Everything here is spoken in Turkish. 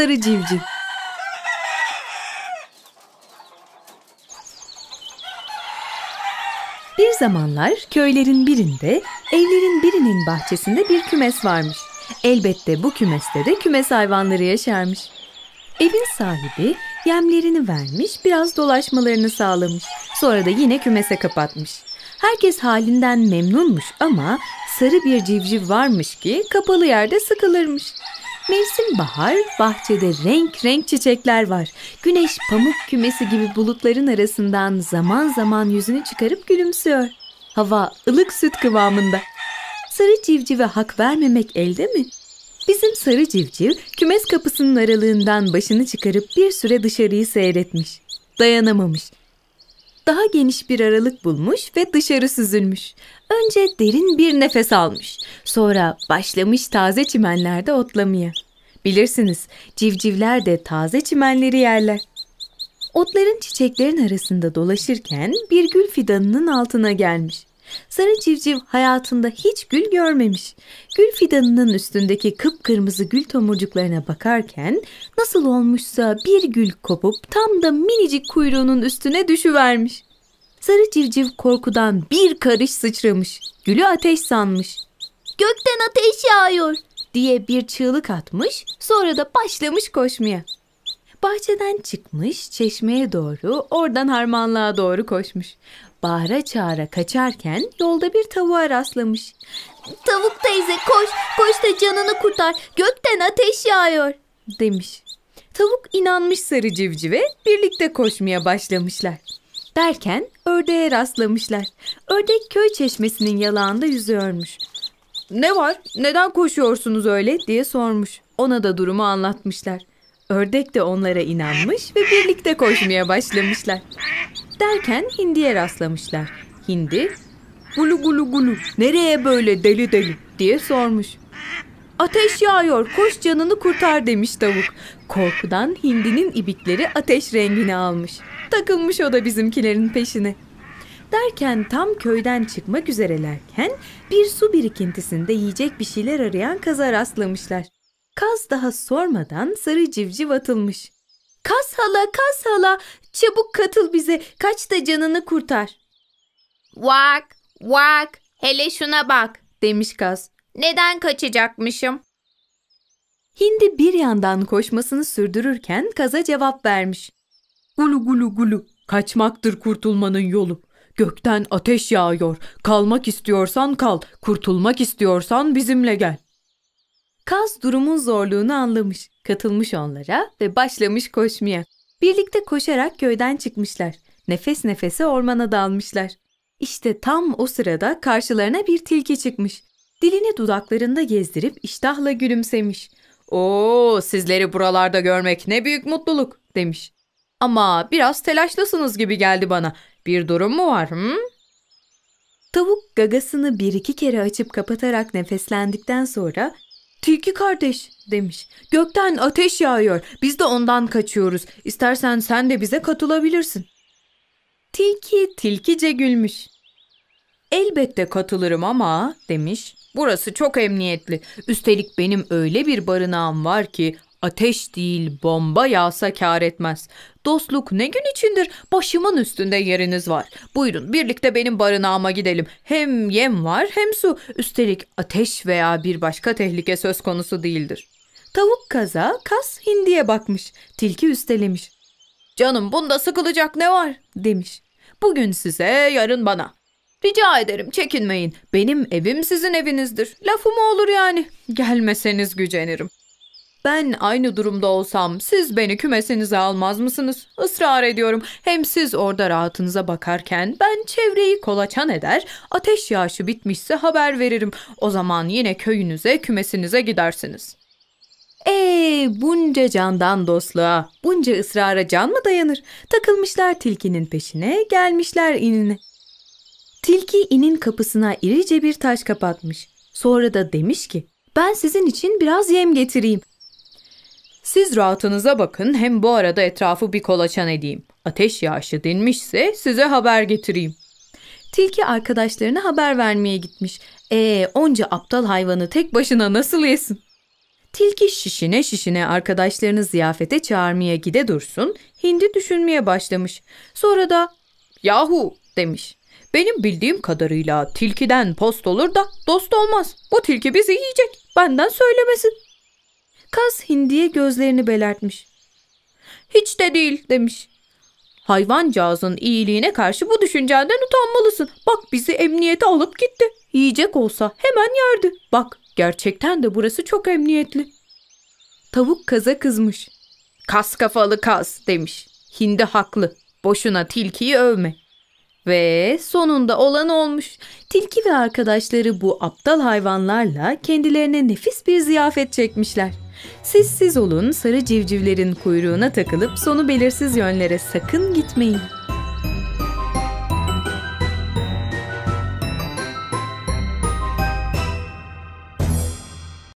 sarı civciv. Bir zamanlar köylerin birinde, evlerin birinin bahçesinde bir kümes varmış. Elbette bu kümeste de kümes hayvanları yaşarmış. Evin sahibi yemlerini vermiş, biraz dolaşmalarını sağlamış. Sonra da yine kümese kapatmış. Herkes halinden memnunmuş ama sarı bir civciv varmış ki kapalı yerde sıkılırmış. Mevsim bahar, bahçede renk renk çiçekler var. Güneş pamuk kümesi gibi bulutların arasından zaman zaman yüzünü çıkarıp gülümsüyor. Hava ılık süt kıvamında. Sarı civcive hak vermemek elde mi? Bizim sarı civciv kümes kapısının aralığından başını çıkarıp bir süre dışarıyı seyretmiş. Dayanamamış daha geniş bir aralık bulmuş ve dışarı süzülmüş. Önce derin bir nefes almış. Sonra başlamış taze çimenlerde otlamaya. Bilirsiniz, civcivler de taze çimenleri yerler. Otların çiçeklerin arasında dolaşırken bir gül fidanının altına gelmiş. Sarı civciv hayatında hiç gül görmemiş. Gül fidanının üstündeki kıpkırmızı gül tomurcuklarına bakarken nasıl olmuşsa bir gül kopup tam da minicik kuyruğunun üstüne düşüvermiş. Sarı civciv korkudan bir karış sıçramış. Gülü ateş sanmış. Gökten ateş yağıyor diye bir çığlık atmış. Sonra da başlamış koşmaya. Bahçeden çıkmış çeşmeye doğru oradan harmanlığa doğru koşmuş. Bahara çağıra kaçarken yolda bir tavuğa rastlamış. Tavuk teyze koş koş da canını kurtar gökten ateş yağıyor demiş. Tavuk inanmış sarı civcive birlikte koşmaya başlamışlar. Derken ördeğe rastlamışlar. Ördek köy çeşmesinin yalağında yüzüyormuş. Ne var? Neden koşuyorsunuz öyle diye sormuş. Ona da durumu anlatmışlar. Ördek de onlara inanmış ve birlikte koşmaya başlamışlar. Derken hindiye rastlamışlar. Hindi, gulu gulu gulu nereye böyle deli deli diye sormuş. Ateş yağıyor koş canını kurtar demiş tavuk. Korkudan hindinin ibikleri ateş rengini almış. Takılmış o da bizimkilerin peşine. Derken tam köyden çıkmak üzerelerken bir su birikintisinde yiyecek bir şeyler arayan kaza rastlamışlar. Kaz daha sormadan sarı civciv atılmış. Kaz hala, kaz hala, çabuk katıl bize, kaç da canını kurtar. Vak, vak, hele şuna bak, demiş kaz. Neden kaçacakmışım? Hindi bir yandan koşmasını sürdürürken kaza cevap vermiş. Gulu gulu gulu. Kaçmaktır kurtulmanın yolu. Gökten ateş yağıyor. Kalmak istiyorsan kal. Kurtulmak istiyorsan bizimle gel. Kaz durumun zorluğunu anlamış. Katılmış onlara ve başlamış koşmaya. Birlikte koşarak köyden çıkmışlar. Nefes nefese ormana dalmışlar. İşte tam o sırada karşılarına bir tilki çıkmış. Dilini dudaklarında gezdirip iştahla gülümsemiş. "Oo, sizleri buralarda görmek ne büyük mutluluk." demiş. Ama biraz telaşlısınız gibi geldi bana. Bir durum mu var hı? Tavuk gagasını bir iki kere açıp kapatarak nefeslendikten sonra ''Tilki kardeş'' demiş. ''Gökten ateş yağıyor. Biz de ondan kaçıyoruz. İstersen sen de bize katılabilirsin.'' Tilki tilkice gülmüş. Elbette katılırım ama demiş. Burası çok emniyetli. Üstelik benim öyle bir barınağım var ki ateş değil bomba yağsa kar etmez. Dostluk ne gün içindir başımın üstünde yeriniz var. Buyurun birlikte benim barınağıma gidelim. Hem yem var hem su. Üstelik ateş veya bir başka tehlike söz konusu değildir. Tavuk kaza, kas hindiye bakmış. Tilki üstelemiş. Canım bunda sıkılacak ne var demiş. Bugün size yarın bana. Rica ederim çekinmeyin. Benim evim sizin evinizdir. Lafım olur yani. Gelmeseniz gücenirim. Ben aynı durumda olsam siz beni kümesinize almaz mısınız? Israr ediyorum. Hem siz orada rahatınıza bakarken ben çevreyi kolaçan eder, ateş yağışı bitmişse haber veririm. O zaman yine köyünüze, kümesinize gidersiniz. Ee, bunca candan dostluğa, bunca ısrara can mı dayanır? Takılmışlar tilkinin peşine, gelmişler inine. Tilki inin kapısına irice bir taş kapatmış. Sonra da demiş ki, ben sizin için biraz yem getireyim. Siz rahatınıza bakın hem bu arada etrafı bir kolaçan edeyim. Ateş yağışı dinmişse size haber getireyim. Tilki arkadaşlarına haber vermeye gitmiş. Ee, onca aptal hayvanı tek başına nasıl yesin? Tilki şişine şişine arkadaşlarını ziyafete çağırmaya gide dursun, hindi düşünmeye başlamış. Sonra da yahu demiş. Benim bildiğim kadarıyla tilkiden post olur da dost olmaz. Bu tilki bizi yiyecek. Benden söylemesin. Kaz hindiye gözlerini belertmiş. Hiç de değil demiş. Hayvancağızın iyiliğine karşı bu düşünceden utanmalısın. Bak bizi emniyete alıp gitti. Yiyecek olsa hemen yerdi. Bak gerçekten de burası çok emniyetli. Tavuk kaza kızmış. Kas kafalı kas demiş. Hindi haklı. Boşuna tilkiyi övme. Ve sonunda olan olmuş. Tilki ve arkadaşları bu aptal hayvanlarla kendilerine nefis bir ziyafet çekmişler. Siz siz olun sarı civcivlerin kuyruğuna takılıp sonu belirsiz yönlere sakın gitmeyin.